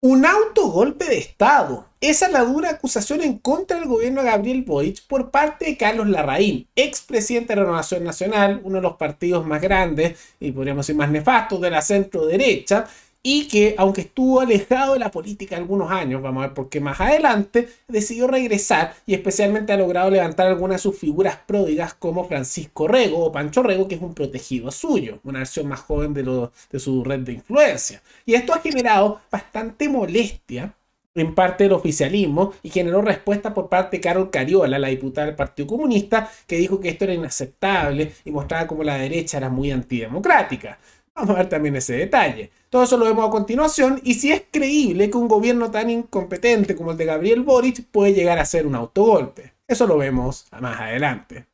Un autogolpe de Estado. Esa es la dura acusación en contra del gobierno de Gabriel Boric por parte de Carlos Larraín, expresidente de la Renovación Nacional, uno de los partidos más grandes y podríamos decir más nefastos de la centro derecha, y que aunque estuvo alejado de la política algunos años, vamos a ver por qué más adelante, decidió regresar y especialmente ha logrado levantar algunas de sus figuras pródigas como Francisco Rego o Pancho Rego, que es un protegido suyo, una versión más joven de, de su red de influencia. Y esto ha generado bastante molestia en parte del oficialismo y generó respuesta por parte de Carol Cariola, la diputada del Partido Comunista, que dijo que esto era inaceptable y mostraba cómo la derecha era muy antidemocrática. Vamos a ver también ese detalle. Todo eso lo vemos a continuación y si es creíble que un gobierno tan incompetente como el de Gabriel Boric puede llegar a ser un autogolpe. Eso lo vemos más adelante.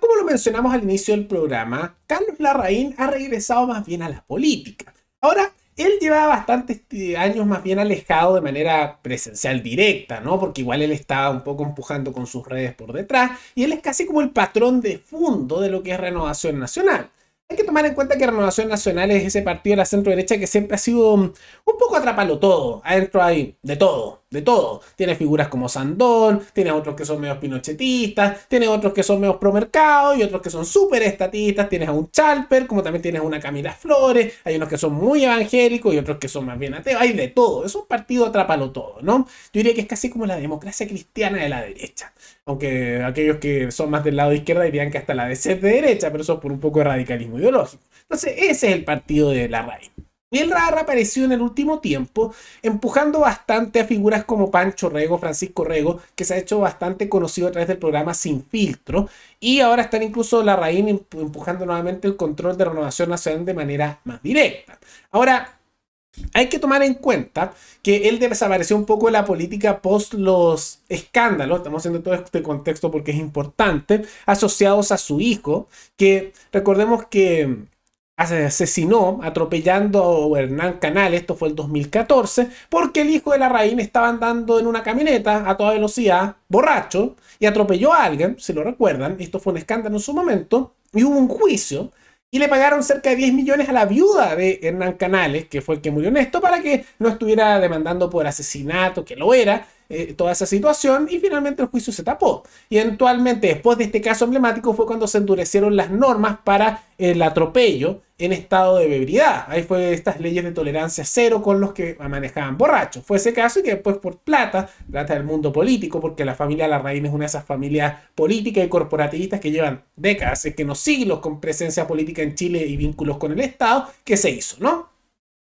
como lo mencionamos al inicio del programa, Carlos Larraín ha regresado más bien a la política. Ahora él llevaba bastantes eh, años más bien alejado de manera presencial directa, ¿no? Porque igual él estaba un poco empujando con sus redes por detrás y él es casi como el patrón de fondo de lo que es Renovación Nacional. Hay que tomar en cuenta que Renovación Nacional es ese partido de la centro derecha que siempre ha sido un poco atrapalo todo, adentro hay de todo de todo. Tiene figuras como Sandón, tiene otros que son medios pinochetistas, tiene otros que son medios promercado y otros que son súper estatistas. Tienes a un Chalper, como también tienes a una Camila Flores, hay unos que son muy evangélicos y otros que son más bien ateos. Hay de todo. Es un partido atrápalo todo, ¿no? Yo diría que es casi como la democracia cristiana de la derecha. Aunque aquellos que son más del lado izquierda dirían que hasta la DC es de derecha, pero eso es por un poco de radicalismo ideológico. Entonces, ese es el partido de la raíz el radar apareció en el último tiempo, empujando bastante a figuras como Pancho Rego, Francisco Rego, que se ha hecho bastante conocido a través del programa Sin Filtro, y ahora están incluso la Larraín em-, empujando nuevamente el control de Renovación Nacional de manera más directa. Ahora, hay que tomar en cuenta que él desapareció un poco de la política post los escándalos, estamos haciendo todo este contexto porque es importante, asociados a su hijo, que recordemos que asesinó atropellando a Hernán Canales, esto fue el 2014, porque el hijo de la reina estaba andando en una camioneta a toda velocidad, borracho, y atropelló a alguien, si lo recuerdan, esto fue un escándalo en su momento, y hubo un juicio, y le pagaron cerca de 10 millones a la viuda de Hernán Canales, que fue el que murió en esto, para que no estuviera demandando por asesinato, que lo era, eh, toda esa situación, y finalmente el juicio se tapó. Y eventualmente, después de este caso emblemático, fue cuando se endurecieron las normas para el atropello, en estado de bebridad. Ahí fue estas leyes de tolerancia cero con los que manejaban borrachos. Fue ese caso y que después por plata, plata del mundo político, porque la familia Larraín es una de esas familias políticas y corporativistas que llevan décadas, es que no siglos con presencia política en Chile y vínculos con el Estado, que se hizo, ¿no?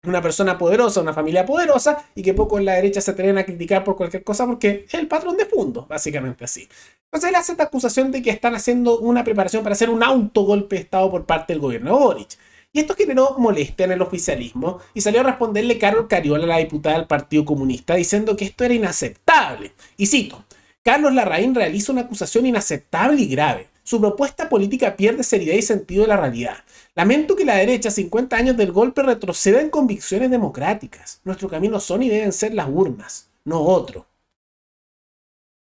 Una persona poderosa, una familia poderosa y que poco en la derecha se atreven a criticar por cualquier cosa porque es el patrón de fondo, básicamente así. Entonces él hace esta acusación de que están haciendo una preparación para hacer un autogolpe de Estado por parte del gobierno de Boric. Y esto generó molestia en el oficialismo y salió a responderle Carlos Cariola, la diputada del Partido Comunista, diciendo que esto era inaceptable. Y cito, Carlos Larraín realiza una acusación inaceptable y grave. Su propuesta política pierde seriedad y sentido de la realidad. Lamento que la derecha, 50 años del golpe, retroceda en convicciones democráticas. Nuestro camino son y deben ser las urnas, no otro.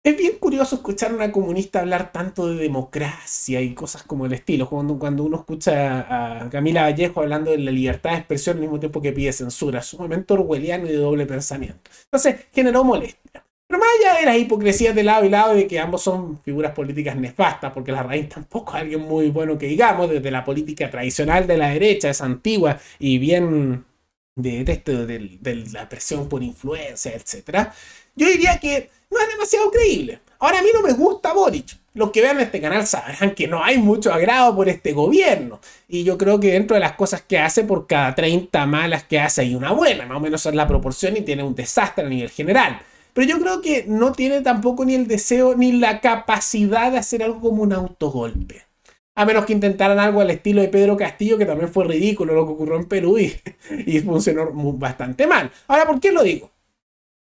Es bien curioso escuchar a una comunista hablar tanto de democracia y cosas como el estilo, cuando, cuando uno escucha a Camila Vallejo hablando de la libertad de expresión al mismo tiempo que pide censura, sumamente orwelliano y de doble pensamiento. Entonces, generó molestia. Pero más allá de las hipocresías de lado y lado de que ambos son figuras políticas nefastas, porque la raíz tampoco es alguien muy bueno que digamos, desde la política tradicional de la derecha, es antigua y bien de, de, de, la presión por influencia, etcétera yo diría que no es demasiado creíble. Ahora a mí no me gusta Boric. Los que vean este canal sabrán que no hay mucho agrado por este gobierno. Y yo creo que dentro de las cosas que hace, por cada 30 malas que hace hay una buena. Más o menos es la proporción y tiene un desastre a nivel general. Pero yo creo que no tiene tampoco ni el deseo ni la capacidad de hacer algo como un autogolpe. A menos que intentaran algo al estilo de Pedro Castillo, que también fue ridículo lo que ocurrió en Perú y, y funcionó bastante mal. Ahora, ¿por qué lo digo?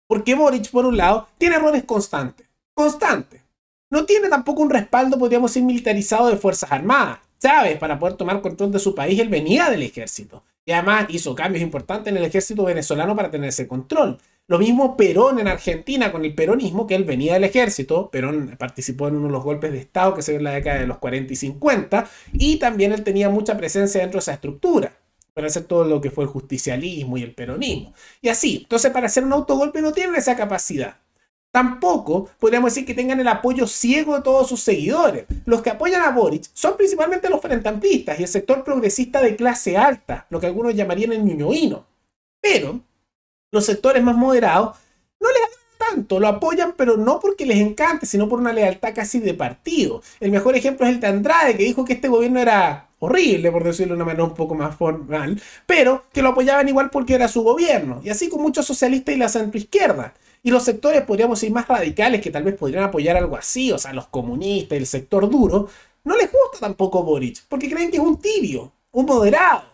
Porque Boric, por un lado, tiene errores constantes. Constantes. No tiene tampoco un respaldo, podríamos decir, militarizado de Fuerzas Armadas. Chávez, para poder tomar control de su país, él venía del ejército. Y además hizo cambios importantes en el ejército venezolano para tener ese control. Lo mismo Perón en Argentina con el peronismo, que él venía del ejército. Perón participó en uno de los golpes de Estado que se dio en la década de los 40 y 50. Y también él tenía mucha presencia dentro de esa estructura para hacer todo lo que fue el justicialismo y el peronismo. Y así, entonces para hacer un autogolpe no tienen esa capacidad. Tampoco podríamos decir que tengan el apoyo ciego de todos sus seguidores. Los que apoyan a Boric son principalmente los frentampistas y el sector progresista de clase alta, lo que algunos llamarían el ñuñoíno. Pero los sectores más moderados no le dan tanto, lo apoyan, pero no porque les encante, sino por una lealtad casi de partido. El mejor ejemplo es el de Andrade, que dijo que este gobierno era horrible, por decirlo de una manera un poco más formal, pero que lo apoyaban igual porque era su gobierno, y así con muchos socialistas y la centroizquierda. Y los sectores, podríamos decir, más radicales, que tal vez podrían apoyar algo así, o sea, los comunistas, el sector duro, no les gusta tampoco Boric, porque creen que es un tibio, un moderado.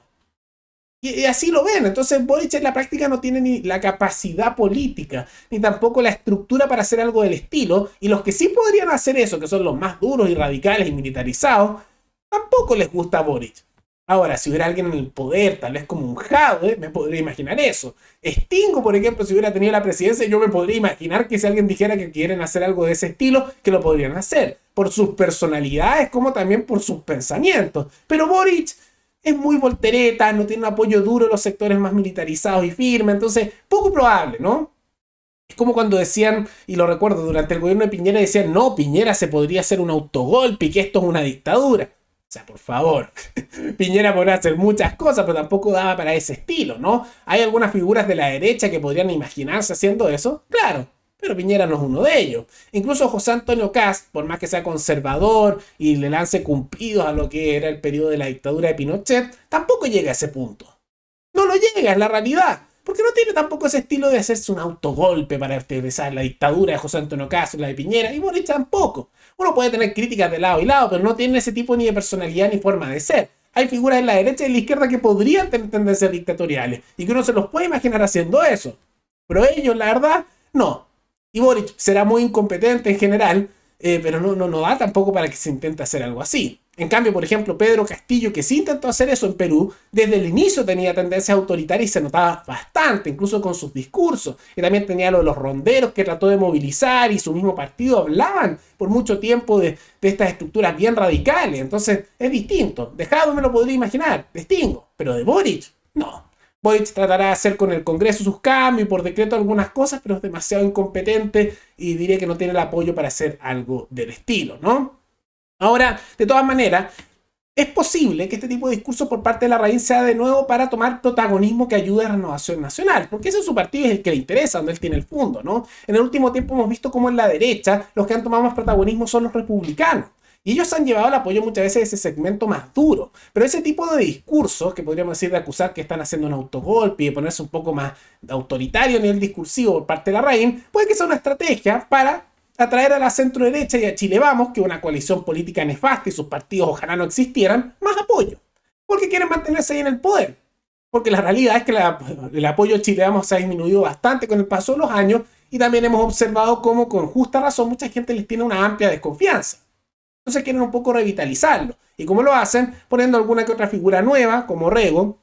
Y, así lo ven. Entonces Boric en la práctica no tiene ni la capacidad política, ni tampoco la estructura para hacer algo del estilo. Y los que sí podrían hacer eso, que son los más duros y radicales y militarizados, tampoco les gusta a Boric. Ahora, si hubiera alguien en el poder, tal vez como un Jade, me podría imaginar eso. Stingo, por ejemplo, si hubiera tenido la presidencia, yo me podría imaginar que si alguien dijera que quieren hacer algo de ese estilo, que lo podrían hacer. Por sus personalidades, como también por sus pensamientos. Pero Boric es muy voltereta, no tiene un apoyo duro en los sectores más militarizados y firmes, entonces, poco probable, ¿no? Es como cuando decían, y lo recuerdo, durante el gobierno de Piñera decían, no, Piñera se podría hacer un autogolpe y que esto es una dictadura. O sea, por favor, Piñera podrá hacer muchas cosas, pero tampoco daba para ese estilo, ¿no? Hay algunas figuras de la derecha que podrían imaginarse haciendo eso, claro, pero Piñera no es uno de ellos. Incluso José Antonio Cast, por más que sea conservador y le lance cumplidos a lo que era el periodo de la dictadura de Pinochet, tampoco llega a ese punto. No lo llega, es la realidad. Porque no tiene tampoco ese estilo de hacerse un autogolpe para expresar la dictadura de José Antonio Caso, la de Piñera, y Boric tampoco. Uno puede tener críticas de lado y lado, pero no tiene ese tipo ni de personalidad ni forma de ser. Hay figuras en la derecha y en la izquierda que podrían tener tendencias dictatoriales y que uno se los puede imaginar haciendo eso. Pero ellos, la verdad, no. Y Boric será muy incompetente en general, eh, pero no, no, no da tampoco para que se intente hacer algo así. En cambio, por ejemplo, Pedro Castillo, que sí intentó hacer eso en Perú, desde el inicio tenía tendencias autoritarias y se notaba bastante, incluso con sus discursos. Y también tenía lo de los ronderos que trató de movilizar y su mismo partido hablaban por mucho tiempo de, estas estructuras bien radicales. Entonces, es distinto. Dejado me lo podría imaginar, distingo. Pero de Boric, no. Boric tratará de hacer con el Congreso sus cambios y por decreto algunas cosas, pero es demasiado incompetente y diría que no tiene el apoyo para hacer algo del estilo, ¿no? Ahora, de todas maneras, es posible que este tipo de discurso por parte de la raíz sea de nuevo para tomar protagonismo que ayude a la renovación nacional, porque ese es su partido es el que le interesa, donde él tiene el fondo, ¿no? En el último tiempo hemos visto cómo en la derecha los que han tomado más protagonismo son los republicanos. Y ellos han llevado el apoyo muchas veces de ese segmento más duro. Pero ese tipo de discursos, que podríamos decir de acusar que están haciendo un autogolpe y de ponerse un poco más autoritario en el discursivo por parte de la RAIN, puede que sea una estrategia para a traer a la centro derecha y a Chile Vamos, que una coalición política nefasta y sus partidos ojalá no existieran, más apoyo. Porque quieren mantenerse ahí en el poder. Porque la realidad es que el apoyo a Chile Vamos se ha disminuido bastante con el paso de los años y también hemos observado cómo con justa razón mucha gente les tiene una amplia desconfianza. Entonces quieren un poco revitalizarlo. ¿Y cómo lo hacen? Poniendo alguna que otra figura nueva, como Rego,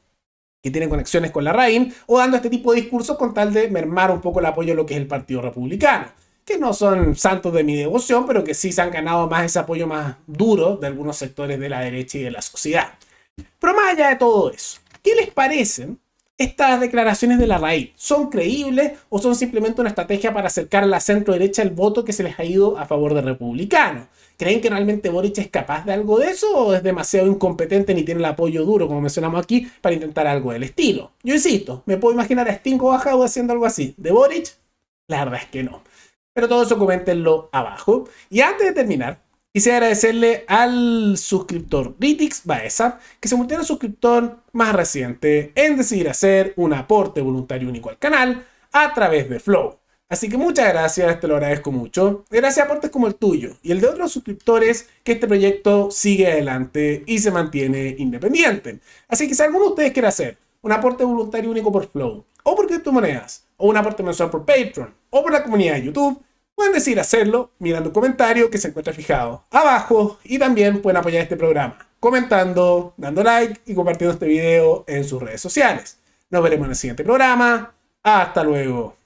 que tiene conexiones con la RAIN, o dando este tipo de discursos con tal de mermar un poco el apoyo a lo que es el Partido Republicano que no son santos de mi devoción, pero que sí se han ganado más ese apoyo más duro de algunos sectores de la derecha y de la sociedad. Pero más allá de todo eso, ¿qué les parecen estas declaraciones de la raíz? ¿Son creíbles o son simplemente una estrategia para acercar a la centro derecha el voto que se les ha ido a favor de republicanos? ¿Creen que realmente Boric es capaz de algo de eso o es demasiado incompetente ni tiene el apoyo duro, como mencionamos aquí, para intentar algo del estilo? Yo insisto, me puedo imaginar a Stinko Bajado haciendo algo así. ¿De Boric? La verdad es que no. Pero todo eso coméntenlo abajo. Y antes de terminar, quisiera agradecerle al suscriptor Ritix Baeza, que se el suscriptor más reciente en decidir hacer un aporte voluntario único al canal a través de Flow. Así que muchas gracias, te lo agradezco mucho. Gracias a aportes como el tuyo y el de otros suscriptores que este proyecto sigue adelante y se mantiene independiente. Así que si alguno de ustedes quiere hacer un aporte voluntario único por Flow, o por criptomonedas, o un aporte mensual por Patreon, o por la comunidad de YouTube, Pueden decir hacerlo mirando un comentario que se encuentra fijado abajo y también pueden apoyar este programa comentando, dando like y compartiendo este video en sus redes sociales. Nos veremos en el siguiente programa. Hasta luego.